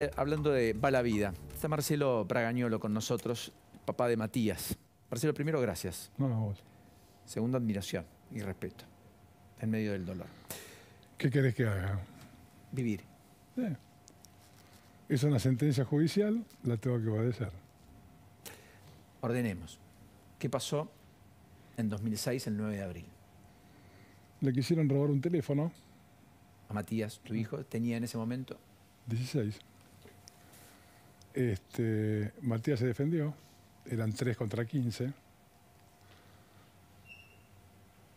Eh, hablando de Va la Vida, está Marcelo Pragañolo con nosotros, papá de Matías. Marcelo, primero, gracias. No, no, vos. Segundo, admiración y respeto en medio del dolor. ¿Qué querés que haga? Vivir. Eh, es una sentencia judicial, la tengo que obedecer. Ordenemos. ¿Qué pasó en 2006, el 9 de abril? Le quisieron robar un teléfono. A Matías, tu hijo, tenía en ese momento... 16. Este, Matías se defendió, eran 3 contra 15.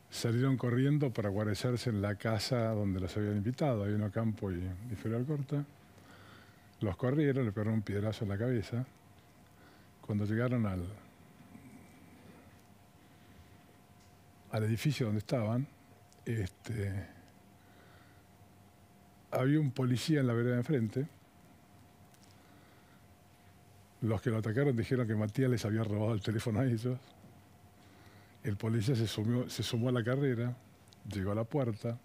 Salieron corriendo para guarecerse en la casa donde los habían invitado, hay uno campo y, y Corta. Los corrieron, le pegaron un piedrazo en la cabeza. Cuando llegaron al, al edificio donde estaban, este, había un policía en la vereda de enfrente los que lo atacaron dijeron que Matías les había robado el teléfono a ellos. El policía se, sumó a la carrera, llegó a la puerta,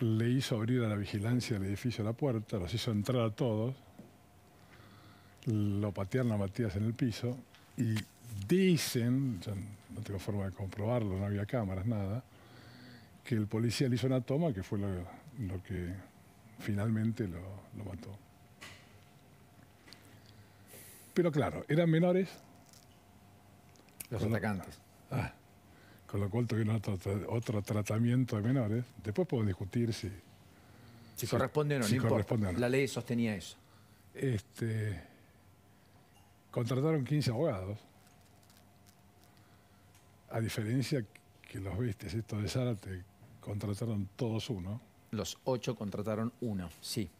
le hizo abrir a la vigilancia del edificio la puerta, los hizo entrar a todos, lo patearon a Matías en el piso y dicen, no tengo forma de comprobarlo, no había cámaras, nada, que el policía le hizo una toma que fue lo, que finalmente lo mató. Pero claro, eran menores. Los atacantes. Ah, con lo cual tuvieron otro, tratamiento de menores. Después puedo discutir si... Si, corresponde o no, La ley sostenía eso. Este, contrataron 15 abogados. A diferencia que los vistes, esto de Zárate, contrataron todos uno. Los ocho contrataron uno, sí.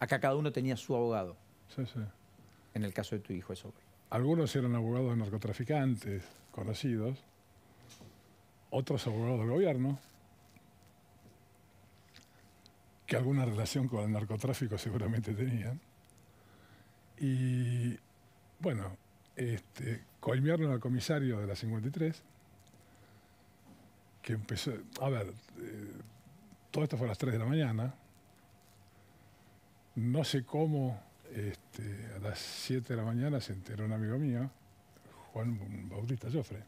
Acá cada uno tenía su abogado. Sí, sí en el caso de tu hijo eso. Algunos eran abogados de narcotraficantes conocidos, otros abogados del gobierno, que alguna relación con el narcotráfico seguramente tenían. Y bueno, este, al comisario de la 53, que empezó, a ver, eh, todo esto fue a las 3 de la mañana, no sé cómo este, a las 7 de la mañana se enteró un amigo mío, Juan Bautista Joffre.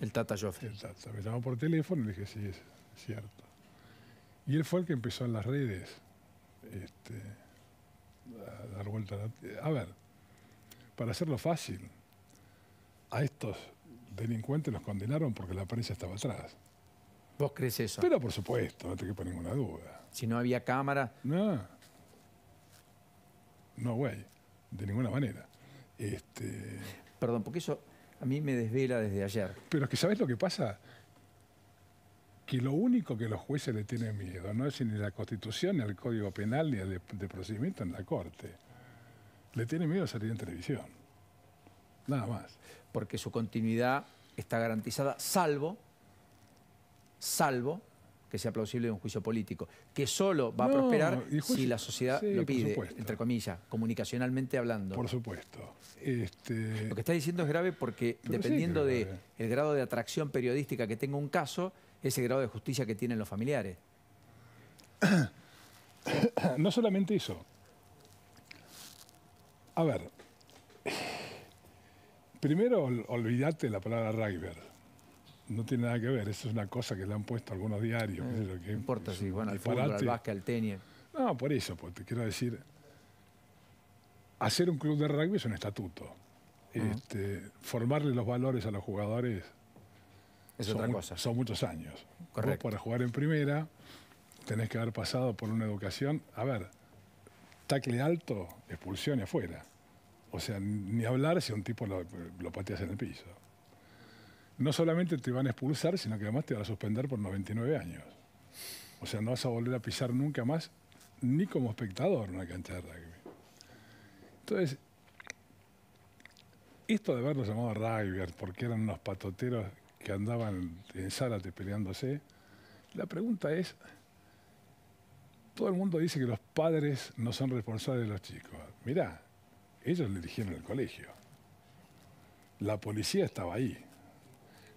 El Tata Joffre. El Me llamó por teléfono y le dije, sí, es cierto. Y él fue el que empezó en las redes este, a dar vuelta a ver, para hacerlo fácil, a estos delincuentes los condenaron porque la prensa estaba atrás. ¿Vos crees eso? Pero por supuesto, no te quepa ninguna duda. Si no había cámara. No. No güey, de ninguna manera. Este, Perdón, porque eso a mí me desvela desde ayer. Pero es que ¿sabes lo que pasa? Que lo único que los jueces le tienen miedo no es ni la Constitución, ni el Código Penal, ni el de, de procedimiento en la Corte. Le tienen miedo a salir en televisión. Nada más. Porque su continuidad está garantizada, salvo, salvo que sea plausible un juicio político, que solo va a prosperar si la sociedad lo pide, entre comillas, comunicacionalmente hablando. Por supuesto. Este, lo que está diciendo es grave porque dependiendo del grado de atracción periodística que tenga un caso, ese grado de justicia que tienen los familiares. No solamente eso. A ver, primero olvídate la palabra Reiber no tiene nada que ver, eso es una cosa que le han puesto algunos diarios. Eh, no importa si bueno al fútbol, al básquet, al tenis. No, por eso, porque te quiero decir, hacer un club de rugby es un estatuto. este, formarle los valores a los jugadores son, son muchos años. Correcto. para jugar en primera tenés que haber pasado por una educación, a ver, tacle alto, expulsión y afuera. O sea, ni hablar si un tipo lo, lo pateas en el piso no solamente te van a expulsar, sino que además te van a suspender por 99 años. O sea, no vas a volver a pisar nunca más, ni como espectador, una cancha de rugby. Entonces, esto de verlos llamado rugby, porque eran unos patoteros que andaban en Zárate peleándose, la pregunta es, todo el mundo dice que los padres no son responsables de los chicos. Mirá, ellos le dijeron el colegio. La policía estaba ahí.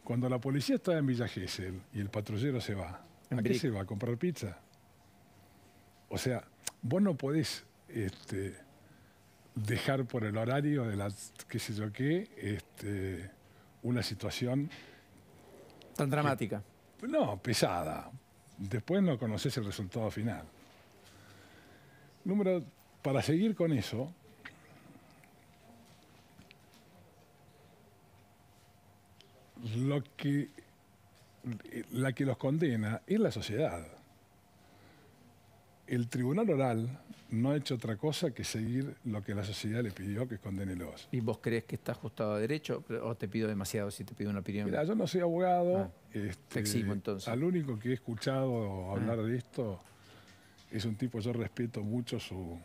Cuando la policía está en Villa Gesell y el patrullero se va, ¿a qué se va? ¿A comprar pizza? O sea, vos no podés este, dejar por el horario de la qué sé yo qué este, una situación... Tan dramática. no, pesada. Después no conoces el resultado final. Número, para seguir con eso, lo que, la que los condena es la sociedad. El tribunal oral no ha hecho otra cosa que seguir lo que la sociedad le pidió, que es los ¿Y vos crees que está ajustado a derecho o te pido demasiado si te pido una opinión? Mira, yo no soy abogado. Ah, este, entonces. Al único que he escuchado ah. hablar de esto es un tipo, yo respeto mucho su,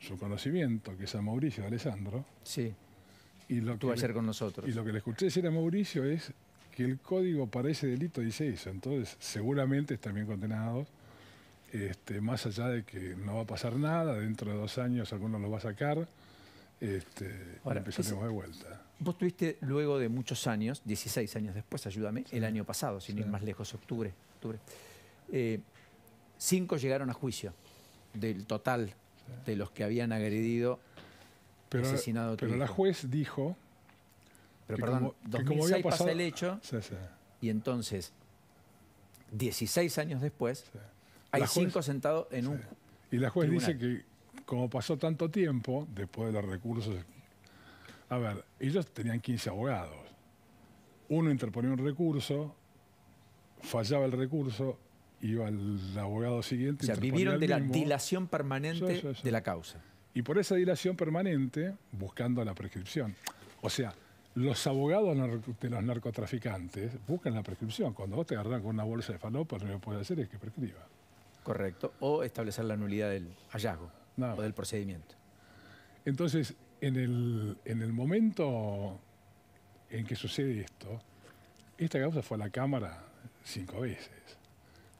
su conocimiento, que es a Mauricio Alessandro. Sí. Y lo que le, con nosotros. Y lo que le escuché decir a Mauricio es que el código para ese delito dice eso. Entonces, seguramente están bien condenados. Este, más allá de que no va a pasar nada, dentro de dos años alguno los va a sacar. Este, empezaremos de vuelta. Vos tuviste luego de muchos años, 16 años después, ayúdame, el año pasado, sin ir más lejos, octubre. octubre eh, cinco llegaron a juicio del total de los que habían agredido pero, la juez dijo. Pero que perdón, como, había pasado, el hecho. Y entonces, 16 años después, hay cinco sentados en un. Y la juez dice que, como pasó tanto tiempo, después de los recursos. A ver, ellos tenían 15 abogados. Uno interponía un recurso, fallaba el recurso, iba al abogado siguiente. O sea, vivieron de la dilación permanente de la causa. Y por esa dilación permanente, buscando la prescripción. O sea, los abogados de los narcotraficantes buscan la prescripción. Cuando vos te agarran con una bolsa de falopa, lo que puede hacer es que prescriba. Correcto. O establecer la nulidad del hallazgo o del procedimiento. Entonces, en el, en el momento en que sucede esto, esta causa fue a la Cámara cinco veces,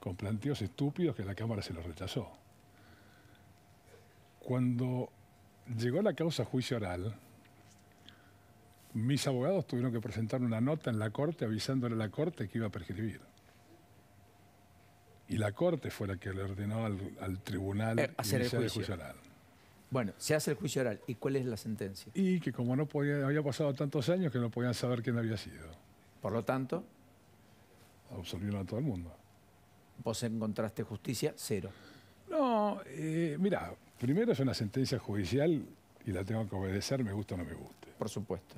con planteos estúpidos que la Cámara se los rechazó. Cuando llegó la causa juicio oral, mis abogados tuvieron que presentar una nota en la corte avisándole a la corte que iba a prescribir. Y la corte fue la que le ordenó al, tribunal eh, hacer el juicio. oral. Bueno, se hace el juicio oral. ¿Y cuál es la sentencia? Y que como no podía, había pasado tantos años que no podían saber quién había sido. Por lo tanto. Absolvieron a todo el mundo. ¿Vos encontraste justicia? Cero. No, eh, mira, Primero es una sentencia judicial y la tengo que obedecer, me gusta o no me guste. Por supuesto.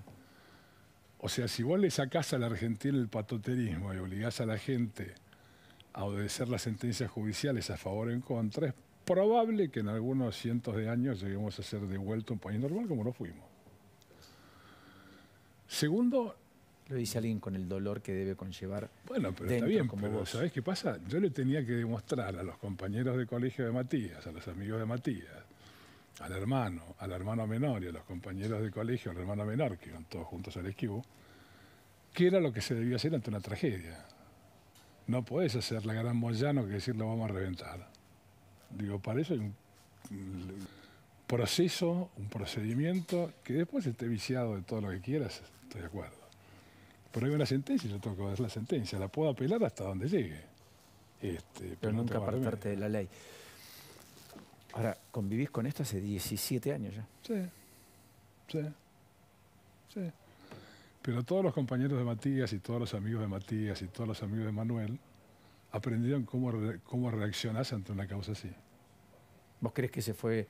O sea, si vos le sacás a la Argentina el patoterismo y obligás a la gente a obedecer las sentencias judiciales a favor o en contra, es probable que en algunos cientos de años lleguemos a ser de un país normal como lo fuimos. Segundo, lo dice alguien con el dolor que debe conllevar. Bueno, pero está bien, como pero qué pasa? Yo le tenía que demostrar a los compañeros de colegio de Matías, a los amigos de Matías, al hermano, al hermano menor y a los compañeros de colegio, al hermano menor, que iban todos juntos al esquivo, qué era lo que se debía hacer ante una tragedia. No puedes hacer la gran Moyano que decir lo vamos a reventar. Digo, para eso hay un proceso, un procedimiento que después esté viciado de todo lo que quieras, estoy de acuerdo pero hay una sentencia yo tengo que la sentencia. La puedo apelar hasta donde llegue. Este, pero nunca apartarte de la ley. Ahora, convivís con esto hace 17 años ya. Sí, sí, sí. Pero todos los compañeros de Matías y todos los amigos de Matías y todos los amigos de Manuel aprendieron cómo, cómo reaccionás ante una causa así. ¿Vos crees que se fue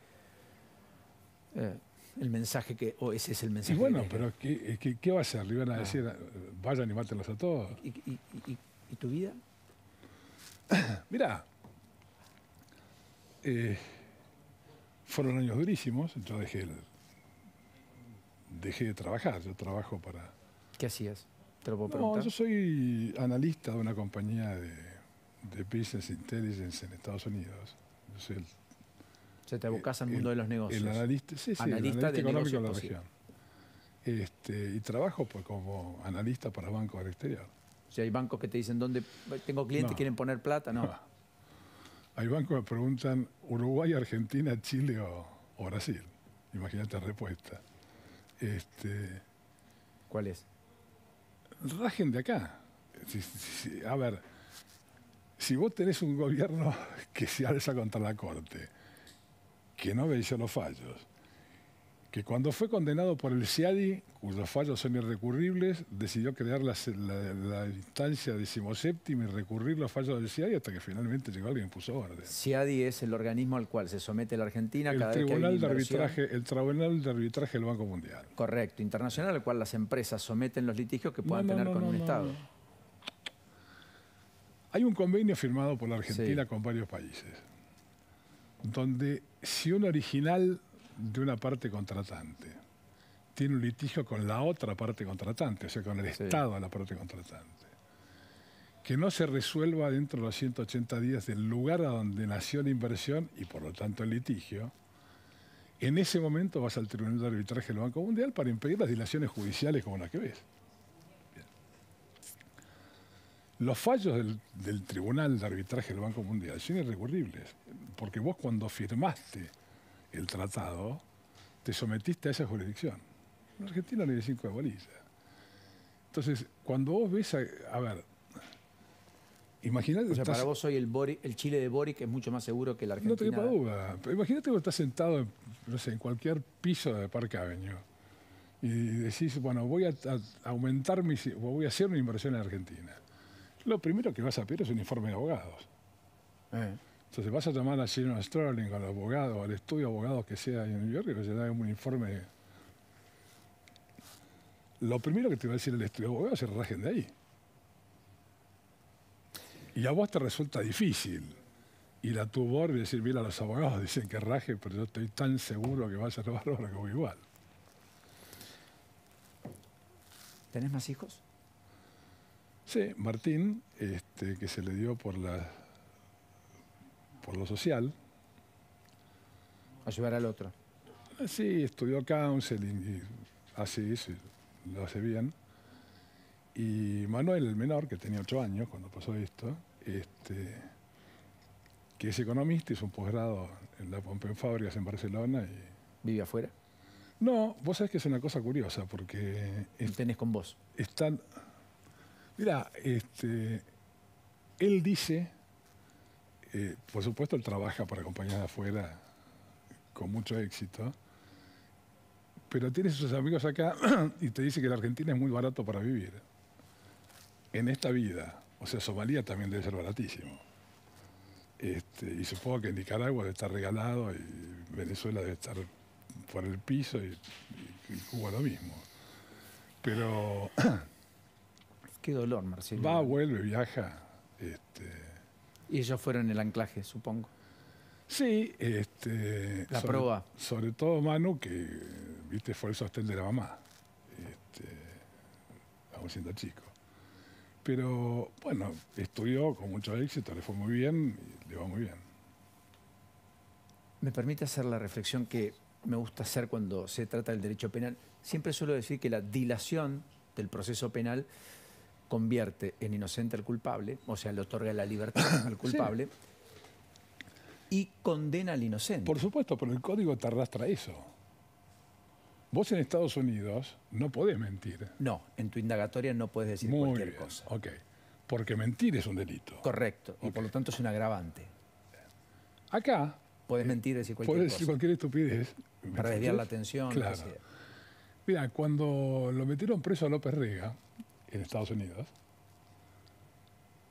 eh, el mensaje que, o ese es el mensaje. Y bueno, pero eh, ¿qué, va a hacer? Le iban a decir, vayan y mátenlos a todos. ¿Y, tu vida? Mirá, eh, fueron años durísimos, yo dejé, dejé de trabajar, yo trabajo para... ¿Qué hacías? ¿Te lo puedo preguntar? No, yo soy analista de una compañía de, de Business Intelligence en Estados Unidos. Yo soy o sea, te en al mundo de los negocios. analista, sí, económico de la región. Este, y trabajo pues, como analista para bancos del exterior. O sea, hay bancos que te dicen, ¿dónde tengo clientes quieren poner plata? No. Ah. Hay bancos que preguntan, ¿Uruguay, Argentina, Chile o, Brasil? Imagínate la respuesta. Este, ¿Cuál es? Rajen de acá. a ver, si vos tenés un gobierno que se alza contra la corte, que no veía los fallos, que cuando fue condenado por el CIADI, cuyos fallos son irrecurribles, decidió crear la, instancia decimoséptima y recurrir los fallos del CIADI hasta que finalmente llegó alguien y puso orden. CIADI es el organismo al cual se somete la Argentina cada tribunal vez que hay de arbitraje, El Tribunal de Arbitraje del Banco Mundial. Correcto, internacional al cual las empresas someten los litigios que puedan tener con un Estado. Hay un convenio firmado por la Argentina con varios países donde si un original de una parte contratante tiene un litigio con la otra parte contratante, o sea, con el Estado de la parte contratante, que no se resuelva dentro de los 180 días del lugar a donde nació la inversión y por lo tanto el litigio, en ese momento vas al Tribunal de Arbitraje del Banco Mundial para impedir las dilaciones judiciales como las que ves. Los fallos del, Tribunal de Arbitraje del Banco Mundial son irrecurribles, porque vos cuando firmaste el tratado, te sometiste a esa jurisdicción. En Argentina no hay cinco de bolilla. Entonces, cuando vos ves a... a ver, Imagínate. O sea, para vos hoy el, el Chile de Boric es mucho más seguro que el Argentina. No te quepa duda. Imagínate que estás sentado en, cualquier piso de Parque Avenue y decís, bueno, voy a, aumentar mis, voy a hacer una inversión en Argentina lo primero que vas a pedir es un informe de abogados. Eh. Entonces vas a llamar a General Sterling, al abogado, al estudio de abogados que sea en New York, y que se da un informe. Lo primero que te va a decir el estudio de abogados es rajen de ahí. Y a vos te resulta difícil ir a tu board y decir, mira, los abogados dicen que raje, pero yo estoy tan seguro que vas a ser bárbaro como igual. ¿Tenés más hijos? Sí, Martín, este, que se le dio por, la, por lo social. Ayudar al otro. Eh, sí, estudió counseling y así, lo hace bien. Y Manuel, el menor, que tenía ocho años cuando pasó esto, este, que es economista, hizo un posgrado en la Pompeu Fábricas en Barcelona. Y... ¿Vive afuera? No, vos sabés que es una cosa curiosa porque... Es, ¿Tenés con vos? Están Mira, este, él dice, eh, por supuesto él trabaja para compañías de afuera con mucho éxito, pero tiene sus amigos acá y te dice que la Argentina es muy barato para vivir. En esta vida, o sea, Somalia también debe ser baratísimo. Este, y supongo que Nicaragua debe estar regalado y Venezuela debe estar por el piso y, y Cuba lo mismo. Pero Qué dolor, Marcelo. Va, vuelve, viaja. Este. Y ellos fueron el anclaje, supongo. Sí, este, la sobre, Sobre todo Manu, que viste, fue el sostén de la mamá, este, aún siendo chico. Pero bueno, estudió con mucho éxito, le fue muy bien, y le va muy bien. Me permite hacer la reflexión que me gusta hacer cuando se trata del derecho penal. Siempre suelo decir que la dilación del proceso penal convierte en inocente al culpable, o sea, le otorga la libertad al culpable, y condena al inocente. Por supuesto, pero el código te arrastra eso. Vos en Estados Unidos no podés mentir. No, en tu indagatoria no puedes decir Muy cualquier bien. cosa. Ok, porque mentir es un delito. Correcto, y por lo tanto es un agravante. Acá... Puedes mentir, decir cualquier puedes decir cualquier estupidez. Para desviar la atención. Claro. Mira, cuando lo metieron preso a López Rega, en Estados Unidos,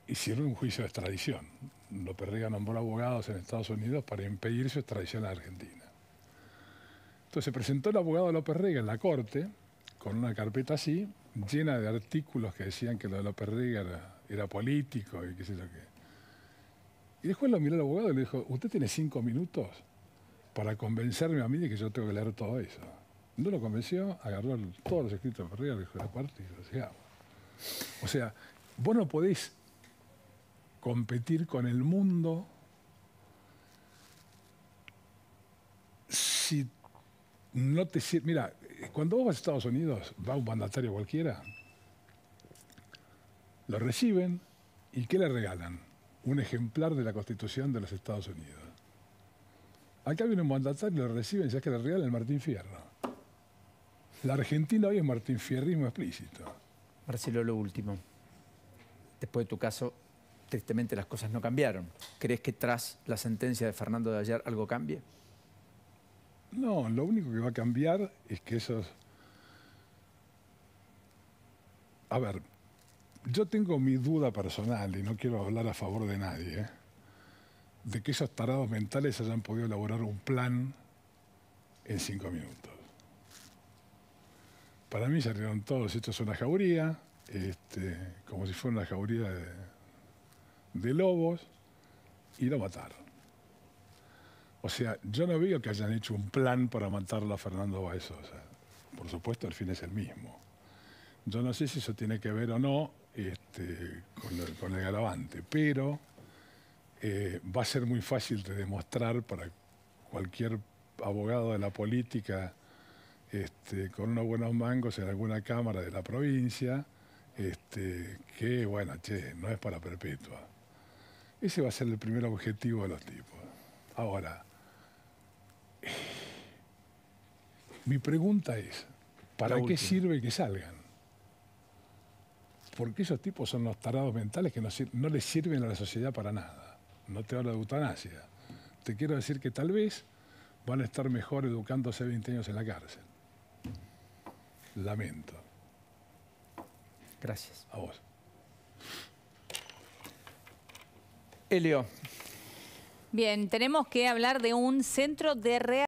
hicieron un juicio de extradición. López Rega nombró abogados en Estados Unidos para impedir su extradición a Argentina. Entonces se presentó el abogado López Rega en la corte con una carpeta así, llena de artículos que decían que lo de López Rega era, político y qué sé yo qué. Y después lo miró el abogado y le dijo, usted tiene cinco minutos para convencerme a mí de que yo tengo que leer todo eso. No lo convenció, agarró todos los escritos de López Rega, le dijo, la parte y lo o sea, vos no podés competir con el mundo si no te Mira, cuando vos vas a Estados Unidos, va un mandatario cualquiera, lo reciben y ¿qué le regalan? Un ejemplar de la Constitución de los Estados Unidos. Acá viene un mandatario, lo reciben, ya que le regalan el Martín Fierro. La Argentina hoy es Martín Fierrismo explícito. Marcelo, lo último. Después de tu caso, tristemente las cosas no cambiaron. ¿Crees que tras la sentencia de Fernando de ayer algo cambie? No, lo único que va a cambiar es que esos... A ver, yo tengo mi duda personal, y no quiero hablar a favor de nadie, ¿eh? de que esos tarados mentales hayan podido elaborar un plan en cinco minutos. Para mí salieron todos hechos una jauría, este, como si fuera una jauría de, lobos, y lo mataron. O sea, yo no veo que hayan hecho un plan para matarlo a Fernando Baezosa. Por supuesto, el fin es el mismo. Yo no sé si eso tiene que ver o no este, con, el, galavante, pero eh, va a ser muy fácil de demostrar para cualquier abogado de la política este, con unos buenos mangos en alguna cámara de la provincia, este, que bueno, che, no es para perpetua. Ese va a ser el primer objetivo de los tipos. Ahora, mi pregunta es, ¿para qué sirve que salgan? Porque esos tipos son los tarados mentales que no, no les sirven a la sociedad para nada. No te hablo de eutanasia. Te quiero decir que tal vez van a estar mejor educándose 20 años en la cárcel lamento. Gracias. A vos. Elio. Bien, tenemos que hablar de un centro de